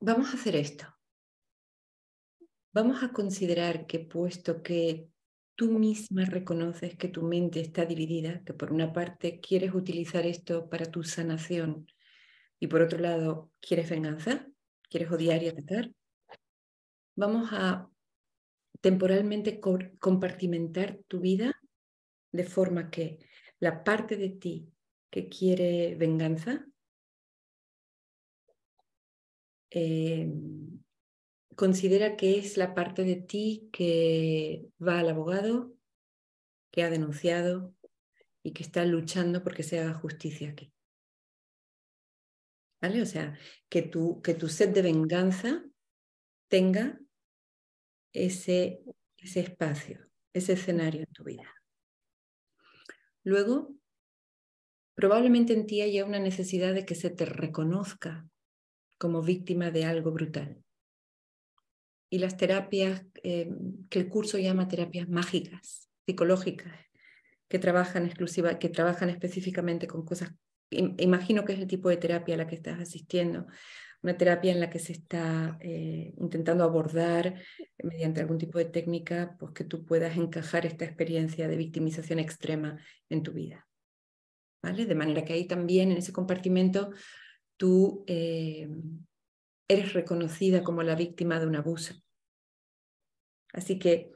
vamos a hacer esto. Vamos a considerar que puesto que tú misma reconoces que tu mente está dividida, que por una parte quieres utilizar esto para tu sanación y por otro lado quieres venganza, quieres odiar y atacar, vamos a temporalmente compartimentar tu vida de forma que la parte de ti que quiere venganza Em, considera que es la parte de ti que va al abogado, que ha denunciado y que está luchando porque se haga justicia aquí. ¿Vale? O sea, que tu, sed de venganza tenga ese espacio, ese escenario en tu vida. Luego, probablemente en ti haya una necesidad de que se te reconozca como víctima de algo brutal. Y las terapias eh, que el curso llama terapias mágicas, psicológicas, que trabajan, exclusiva, que trabajan específicamente con cosas, imagino que es el tipo de terapia a la que estás asistiendo, una terapia en la que se está eh, intentando abordar mediante algún tipo de técnica, pues que tú puedas encajar esta experiencia de victimización extrema en tu vida. ¿Vale? De manera que ahí también en ese compartimiento tú eh, eres reconocida como la víctima de un abuso. Así que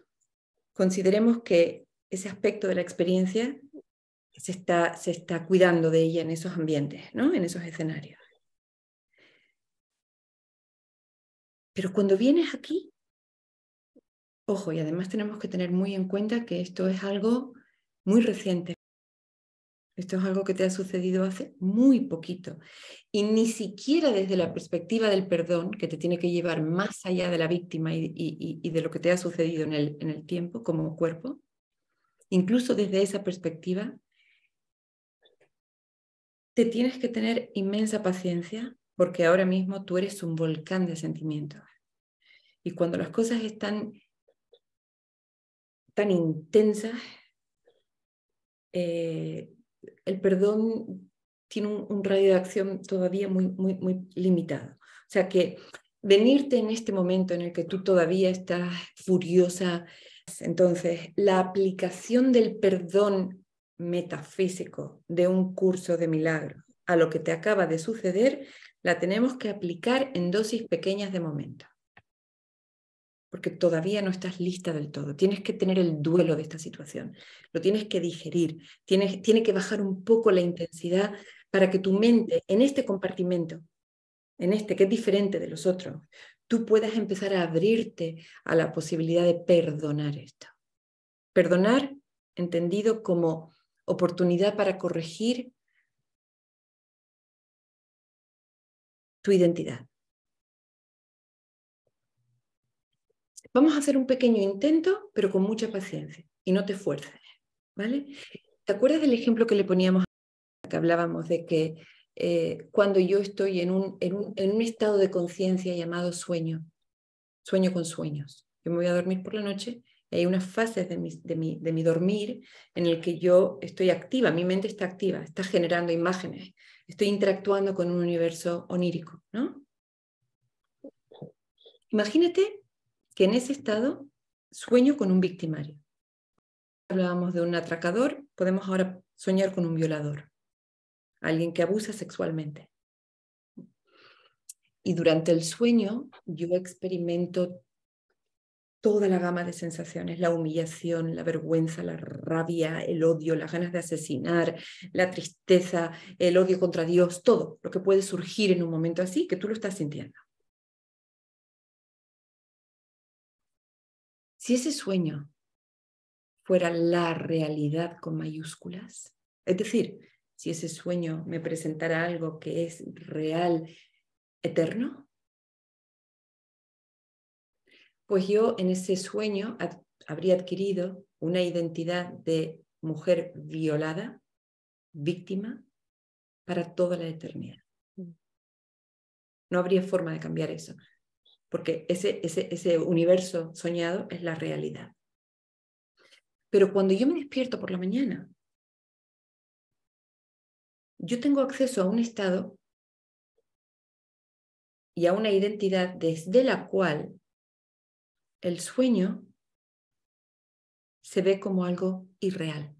consideremos que ese aspecto de la experiencia se está, se está cuidando de ella en esos ambientes, ¿no? en esos escenarios. Pero cuando vienes aquí, ojo, y además tenemos que tener muy en cuenta que esto es algo muy reciente. Esto es algo que te ha sucedido hace muy poquito. Y ni siquiera desde la perspectiva del perdón, que te tiene que llevar más allá de la víctima y, de lo que te ha sucedido en el, en el tiempo como cuerpo, incluso desde esa perspectiva, te tienes que tener inmensa paciencia porque ahora mismo tú eres un volcán de sentimientos. Y cuando las cosas están tan intensas, eh, el perdón tiene un, radio de acción todavía muy, muy, muy limitado. O sea que venirte en este momento en el que tú todavía estás furiosa, entonces la aplicación del perdón metafísico de un curso de milagro a lo que te acaba de suceder, la tenemos que aplicar en dosis pequeñas de momento porque todavía no estás lista del todo. Tienes que tener el duelo de esta situación, lo tienes que digerir, tienes, tiene que bajar un poco la intensidad para que tu mente, en este compartimento, en este que es diferente de los otros, tú puedas empezar a abrirte a la posibilidad de perdonar esto. Perdonar entendido como oportunidad para corregir tu identidad, Vamos a hacer un pequeño intento, pero con mucha paciencia y no te esfuerces, ¿vale? ¿Te acuerdas del ejemplo que le poníamos, que hablábamos de que eh, cuando yo estoy en un, en un, en un estado de conciencia llamado sueño, sueño con sueños, yo me voy a dormir por la noche hay unas fases de mi, de, mi, de mi, dormir en el que yo estoy activa, mi mente está activa, está generando imágenes, estoy interactuando con un universo onírico, ¿no? Imagínate que en ese estado sueño con un victimario. Hablábamos de un atracador, podemos ahora soñar con un violador, alguien que abusa sexualmente. Y durante el sueño yo experimento toda la gama de sensaciones, la humillación, la vergüenza, la rabia, el odio, las ganas de asesinar, la tristeza, el odio contra Dios, todo lo que puede surgir en un momento así que tú lo estás sintiendo. Si ese sueño fuera la realidad con mayúsculas, es decir, si ese sueño me presentara algo que es real, eterno, pues yo en ese sueño habría adquirido una identidad de mujer violada, víctima, para toda la eternidad. Mm. No habría forma de cambiar eso porque ese, universo soñado es la realidad. Pero cuando yo me despierto por la mañana, yo tengo acceso a un estado y a una identidad desde la cual el sueño se ve como algo irreal,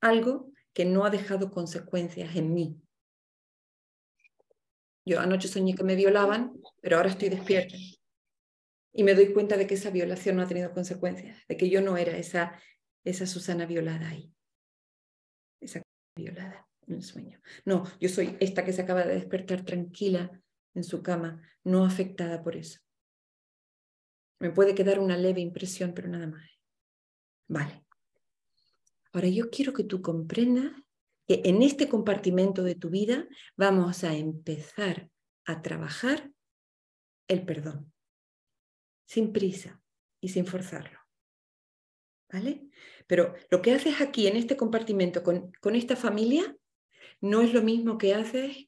algo que no ha dejado consecuencias en mí, yo anoche soñé que me violaban, pero ahora estoy despierta. Y me doy cuenta de que esa violación no ha tenido consecuencias, de que yo no era esa, esa Susana violada ahí, esa violada en el sueño. No, yo soy esta que se acaba de despertar tranquila en su cama, no afectada por eso. Me puede quedar una leve impresión, pero nada más. Vale. Ahora yo quiero que tú comprendas que en este compartimento de tu vida vamos a empezar a trabajar el perdón, sin prisa y sin forzarlo. ¿Vale? Pero lo que haces aquí, en este compartimento, con, con esta familia, no es lo mismo que haces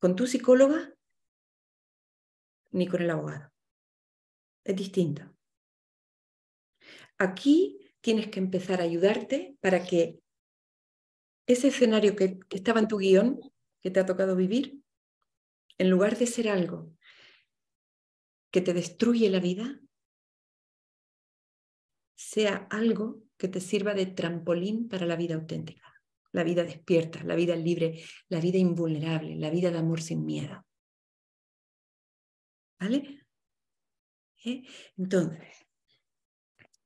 con tu psicóloga ni con el abogado. Es distinto. Aquí tienes que empezar a ayudarte para que ese escenario que, estaba en tu guión, que te ha tocado vivir, en lugar de ser algo que te destruye la vida, sea algo que te sirva de trampolín para la vida auténtica, la vida despierta, la vida libre, la vida invulnerable, la vida de amor sin miedo. ¿Vale? ¿Eh? Entonces,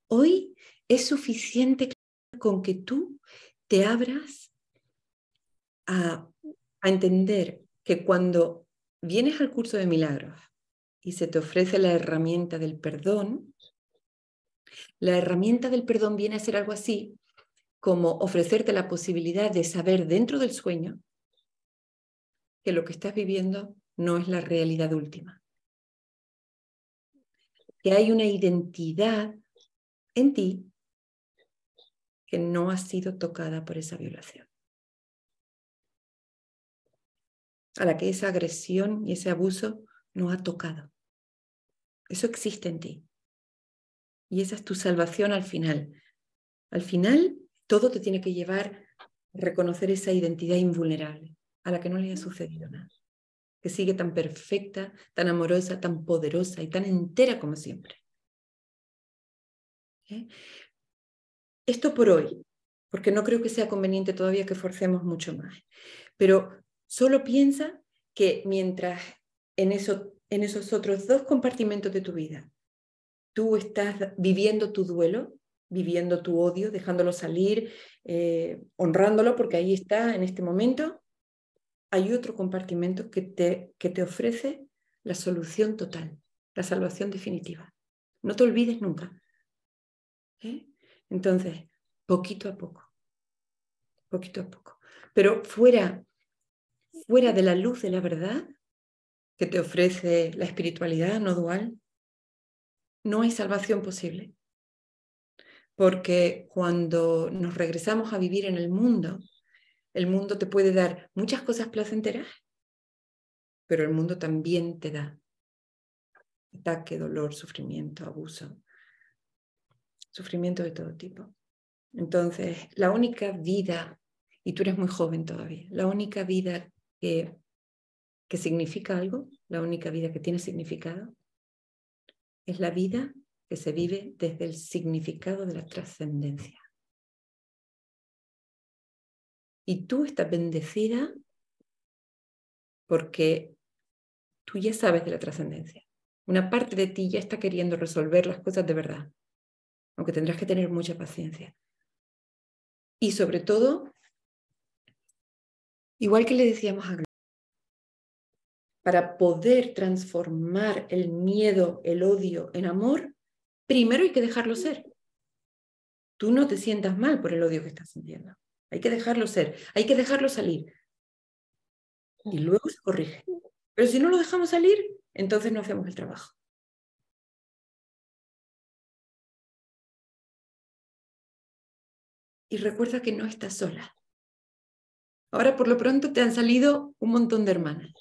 hoy es suficiente con que tú te abras a, entender que cuando vienes al curso de milagros y se te ofrece la herramienta del perdón, la herramienta del perdón viene a ser algo así como ofrecerte la posibilidad de saber dentro del sueño que lo que estás viviendo no es la realidad última. Que hay una identidad en ti que no ha sido tocada por esa violación. a la que esa agresión y ese abuso no ha tocado. Eso existe en ti. Y esa es tu salvación al final. Al final, todo te tiene que llevar a reconocer esa identidad invulnerable a la que no le ha sucedido nada, que sigue tan perfecta, tan amorosa, tan poderosa y tan entera como siempre. ¿Eh? Esto por hoy, porque no creo que sea conveniente todavía que forcemos mucho más. Pero Solo piensa que mientras en, en esos otros dos compartimentos de tu vida tú estás viviendo tu duelo, viviendo tu odio, dejándolo salir, eh, honrándolo porque ahí está en este momento, hay otro compartimento que te, que te ofrece la solución total, la salvación definitiva. No te olvides nunca. ¿eh? Entonces, poquito a poco, poquito a poco. Pero fuera fuera de la luz de la verdad que te ofrece la espiritualidad no dual, no hay salvación posible. Porque cuando nos regresamos a vivir en el mundo, el mundo te puede dar muchas cosas placenteras, pero el mundo también te da ataque, dolor, sufrimiento, abuso, sufrimiento de todo tipo. Entonces, la única vida, y tú eres muy joven todavía, la única vida que, significa algo, la única vida que tiene significado, es la vida que se vive desde el significado de la trascendencia. Y tú estás bendecida porque tú ya sabes de la trascendencia. Una parte de ti ya está queriendo resolver las cosas de verdad, aunque tendrás que tener mucha paciencia. Y sobre todo, Igual que le decíamos a para poder transformar el miedo, el odio en amor, primero hay que dejarlo ser. Tú no te sientas mal por el odio que estás sintiendo. Hay que dejarlo ser, hay que dejarlo salir. Y luego se corrige. Pero si no lo dejamos salir, entonces no hacemos el trabajo. Y recuerda que no estás sola. Ahora por lo pronto te han salido un montón de hermanas.